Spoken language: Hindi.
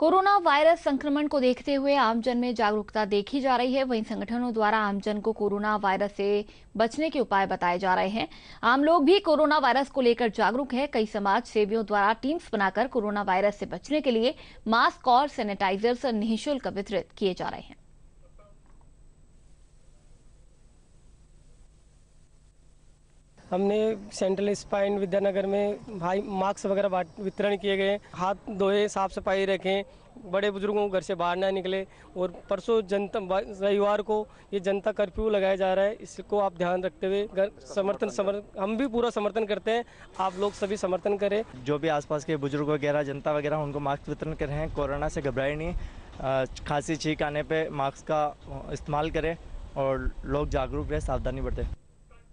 कोरोना वायरस संक्रमण को देखते हुए आमजन में जागरूकता देखी जा रही है वहीं संगठनों द्वारा आमजन को कोरोना वायरस से बचने के उपाय बताए जा रहे हैं आम लोग भी कोरोना वायरस को लेकर जागरूक है कई समाज सेवियों द्वारा टीम्स बनाकर कोरोना वायरस से बचने के लिए मास्क और सैनिटाइजर्स निःशुल्क वितरित किए जा रहे हैं हमने सेंट्रल स्पाइन विद्यानगर में भाई मास्क वगैरह वितरण किए गए हाथ धोए साफ सफाई रखें बड़े बुजुर्गों को घर से बाहर ना निकले और परसों जनता रविवार को ये जनता कर्फ्यू लगाया जा रहा है इसको आप ध्यान रखते हुए समर्थन समर्थन हम भी पूरा समर्थन करते हैं आप लोग सभी समर्थन करें जो भी आसपास के बुजुर्ग वगैरह जनता वगैरह उनको मास्क वितरण कर रहे हैं कोरोना से घबराए नहीं खांसी छींक आने पर मास्क का इस्तेमाल करें और लोग जागरूक रहे सावधानी बरतें